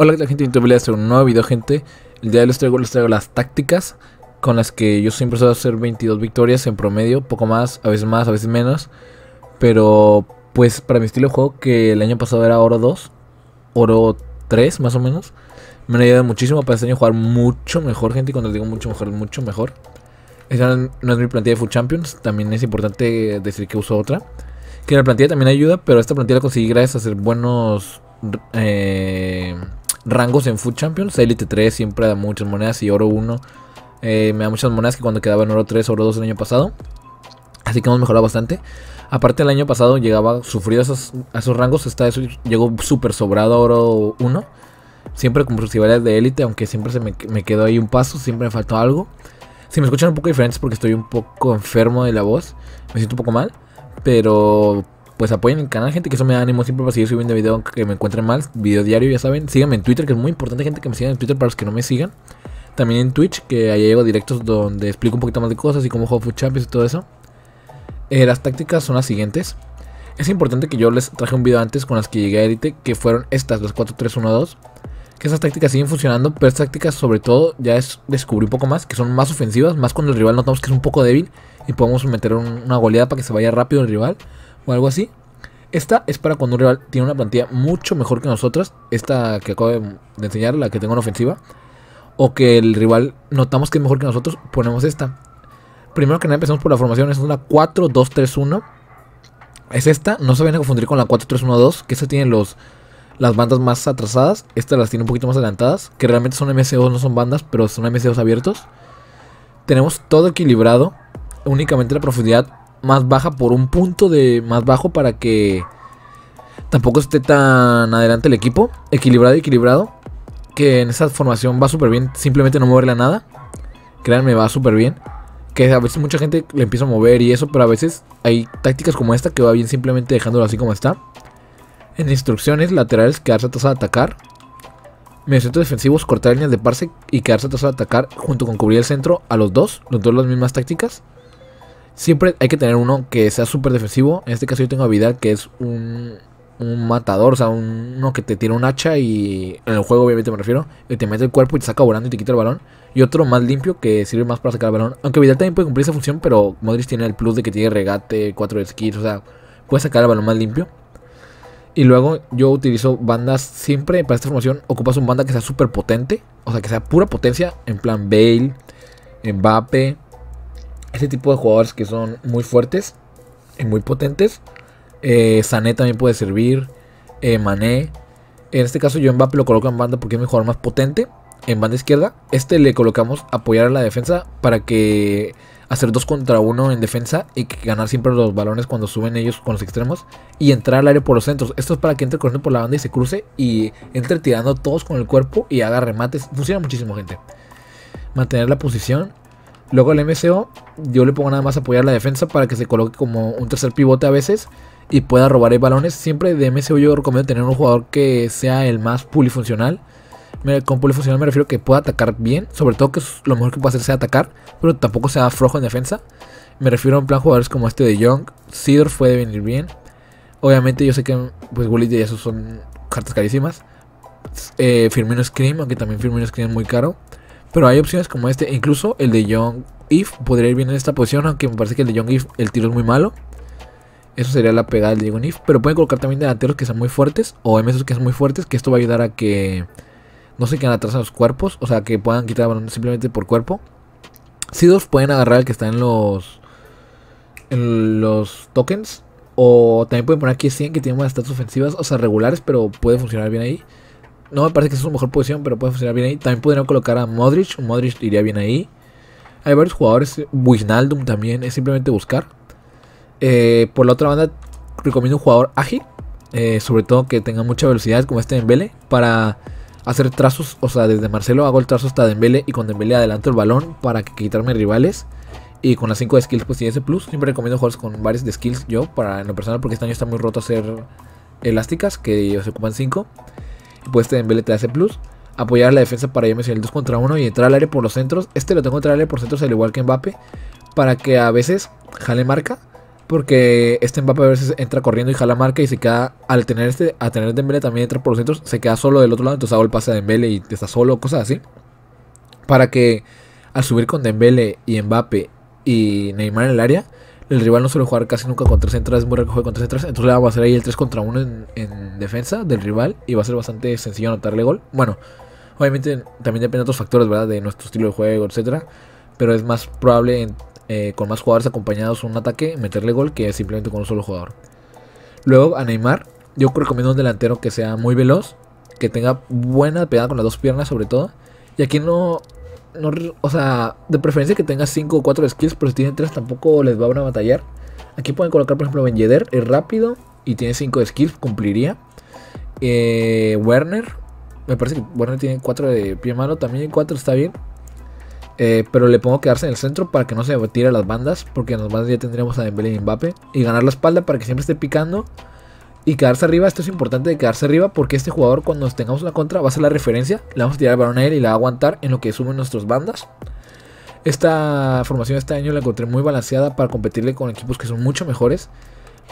Hola la gente, YouTube hacer un nuevo video gente El día de hoy les traigo, les traigo las tácticas Con las que yo siempre suelo hacer 22 victorias en promedio Poco más, a veces más, a veces menos Pero pues para mi estilo de juego que el año pasado era oro 2 Oro 3 más o menos Me ha ayudado muchísimo para este año jugar mucho mejor gente Y cuando digo mucho mejor, mucho mejor Esta no es mi plantilla de full Champions También es importante decir que uso otra Que la plantilla también ayuda Pero esta plantilla la conseguí gracias a hacer buenos... Eh, rangos en Food Champions. Elite 3 siempre da muchas monedas y oro 1 eh, me da muchas monedas que cuando quedaba en oro 3, oro 2 el año pasado. Así que hemos mejorado bastante. Aparte el año pasado llegaba sufrido a esos, esos rangos, hasta eso. llegó súper sobrado oro 1. Siempre como posibilidades de élite, aunque siempre se me, me quedó ahí un paso, siempre me faltó algo. Si me escuchan un poco diferentes porque estoy un poco enfermo de la voz, me siento un poco mal, pero pues apoyen el canal, gente, que eso me da ánimo siempre para seguir subiendo video que me encuentren mal, video diario, ya saben. Síganme en Twitter, que es muy importante, gente, que me sigan en Twitter para los que no me sigan. También en Twitch, que ahí llego directos donde explico un poquito más de cosas y cómo juego Food Champions y todo eso. Eh, las tácticas son las siguientes. Es importante que yo les traje un video antes con las que llegué a editar, que fueron estas, las 4-3-1-2. Que esas tácticas siguen funcionando, pero tácticas sobre todo ya es descubrí un poco más, que son más ofensivas, más cuando el rival notamos que es un poco débil y podemos meter una goleada para que se vaya rápido el rival o algo así. Esta es para cuando un rival tiene una plantilla mucho mejor que nosotras. Esta que acabo de enseñar, la que tengo en ofensiva. O que el rival notamos que es mejor que nosotros, ponemos esta. Primero que nada empezamos por la formación. Es una 4-2-3-1. Es esta. No se vayan a confundir con la 4-3-1-2. Que esta tiene los, las bandas más atrasadas. Esta las tiene un poquito más adelantadas. Que realmente son mc no son bandas, pero son MCOs abiertos. Tenemos todo equilibrado. Únicamente la profundidad más baja por un punto de más bajo para que tampoco esté tan adelante el equipo. Equilibrado, equilibrado. Que en esa formación va súper bien. Simplemente no moverle a nada. Créanme, va súper bien. Que a veces mucha gente le empieza a mover y eso, pero a veces hay tácticas como esta que va bien simplemente dejándolo así como está. En instrucciones, laterales, quedarse atrás a atacar. centro defensivos, cortar líneas de parse y quedarse atrás a atacar junto con cubrir el centro a los dos. Los dos las mismas tácticas. Siempre hay que tener uno que sea súper defensivo. En este caso yo tengo a Vidal, que es un, matador, o sea, uno que te tira un hacha y en el juego obviamente me refiero, y te mete el cuerpo y te saca volando y te quita el balón. Y otro más limpio que sirve más para sacar el balón. Aunque Vidal también puede cumplir esa función, pero Modric tiene el plus de que tiene regate, 4 skills, o sea, puede sacar el balón más limpio. Y luego yo utilizo bandas siempre para esta formación. Ocupas un banda que sea súper potente, o sea, que sea pura potencia, en plan Bale, Mbappe, este tipo de jugadores que son muy fuertes y muy potentes. Eh, Sané también puede servir. Eh, Mané. En este caso yo Mbappé lo coloco en banda porque es mi jugador más potente. En banda izquierda. Este le colocamos apoyar a la defensa para que hacer dos contra uno en defensa y ganar siempre los balones cuando suben ellos con los extremos y entrar al área por los centros. Esto es para que entre corriendo por la banda y se cruce y entre tirando todos con el cuerpo y haga remates. Funciona muchísimo, gente. Mantener la posición Luego el MCO, yo le pongo nada más apoyar la defensa para que se coloque como un tercer pivote a veces y pueda robar el balones. Siempre de MCO yo recomiendo tener un jugador que sea el más polifuncional. Con pulifuncional me refiero a que pueda atacar bien, sobre todo que lo mejor que pueda hacer sea atacar, pero tampoco sea flojo en defensa. Me refiero a un plan jugadores como este de Young. Sidor puede venir bien. Obviamente yo sé que pues y esos son cartas carísimas. Eh, Firmino Scream, aunque también Firmino Scream es muy caro. Pero hay opciones como este, e incluso el de Young If podría ir bien en esta posición, aunque me parece que el de Young If el tiro es muy malo. Eso sería la pegada del Young If, pero pueden colocar también delanteros que sean muy fuertes o MS que sean muy fuertes, que esto va a ayudar a que no se queden atrás a los cuerpos, o sea, que puedan quitar simplemente por cuerpo. si dos pueden agarrar el que está en los en los tokens o también pueden poner aquí 100 que tiene más estatus ofensivas, o sea, regulares, pero puede funcionar bien ahí. No me parece que es su mejor posición, pero puede funcionar bien ahí. También podrían colocar a Modric. Modric iría bien ahí. Hay varios jugadores. Wijnaldum también. Es simplemente buscar. Eh, por la otra banda, recomiendo un jugador ágil. Eh, sobre todo que tenga mucha velocidad, como este Dembele. Para hacer trazos. O sea, desde Marcelo hago el trazo hasta Dembele. Y con Dembele adelanto el balón para quitarme rivales. Y con las 5 de skills, pues tiene ese plus. Siempre recomiendo jugadores con varias de skills yo. Para en lo personal, porque este año está muy roto hacer elásticas. Que se ocupan 5. Pues en Dembélé te hace plus. Apoyar la defensa para irme en el 2 contra 1 y entrar al área por los centros. Este lo tengo que entrar al área por centros al igual que Mbappé. Para que a veces jale marca. Porque este Mbappé a veces entra corriendo y jala marca y se queda, al tener este, a tener Dembele también entra por los centros, se queda solo del otro lado, entonces hago el pase a Dembele y está solo, cosas así. Para que al subir con Dembele y Mbappé y Neymar en el área, el rival no suele jugar casi nunca con tres entradas, es muy recogido con tres entradas. Entonces le va a hacer ahí el 3 contra 1 en, defensa del rival y va a ser bastante sencillo anotarle gol. Bueno, obviamente también depende de otros factores, ¿verdad? De nuestro estilo de juego, etcétera. Pero es más probable eh, con más jugadores acompañados un ataque meterle gol que simplemente con un solo jugador. Luego a Neymar, yo recomiendo un delantero que sea muy veloz, que tenga buena pegada con las dos piernas sobre todo. Y aquí no, o sea, de preferencia que tenga 5 o 4 skills, pero si tiene 3 tampoco les va a batallar. Aquí pueden colocar, por ejemplo, Ben es rápido y tiene 5 skills, cumpliría. Eh, Werner, me parece que Werner tiene 4 de pie malo, también 4 está bien. Eh, pero le pongo quedarse en el centro para que no se tire a las bandas, porque en las bandas ya tendríamos a Dembélé y Mbappe. Y ganar la espalda para que siempre esté picando. Y quedarse arriba, esto es importante de quedarse arriba porque este jugador cuando tengamos una contra va a ser la referencia. Le vamos a tirar el balón a él y la va a aguantar en lo que sumen nuestras bandas. Esta formación este año la encontré muy balanceada para competirle con equipos que son mucho mejores.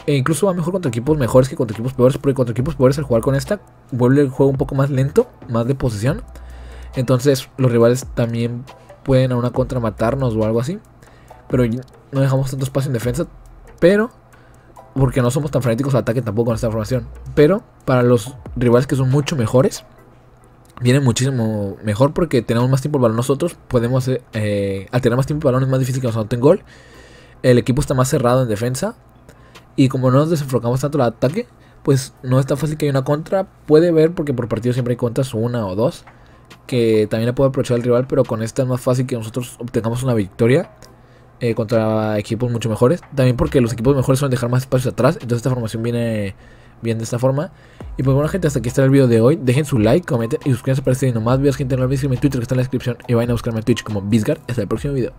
E incluso va mejor contra equipos mejores que contra equipos peores. Porque contra equipos peores al jugar con esta vuelve el juego un poco más lento, más de posición. Entonces los rivales también pueden a una contra matarnos o algo así. Pero no dejamos tanto espacio en defensa. Pero porque no somos tan frenéticos al ataque tampoco con esta formación. Pero para los rivales que son mucho mejores, viene muchísimo mejor porque tenemos más tiempo el balón nosotros. Podemos, eh, eh, al tener más tiempo el balón es más difícil que nos anoten gol. El equipo está más cerrado en defensa. Y como no nos desenfocamos tanto al ataque, pues no es tan fácil que haya una contra. Puede ver, porque por partido siempre hay contras, una o dos. Que también la puede aprovechar el rival, pero con esta es más fácil que nosotros obtengamos una victoria eh, contra equipos mucho mejores. También porque los equipos mejores suelen dejar más espacios atrás. Entonces esta formación viene bien de esta forma. Y pues bueno gente, hasta aquí está el video de hoy. Dejen su like, comenten y suscríbanse para seguir viendo más videos. Gente, no olviden seguirme en Twitter que está en la descripción. Y vayan a buscarme en Twitch como Bizgar Hasta el próximo video.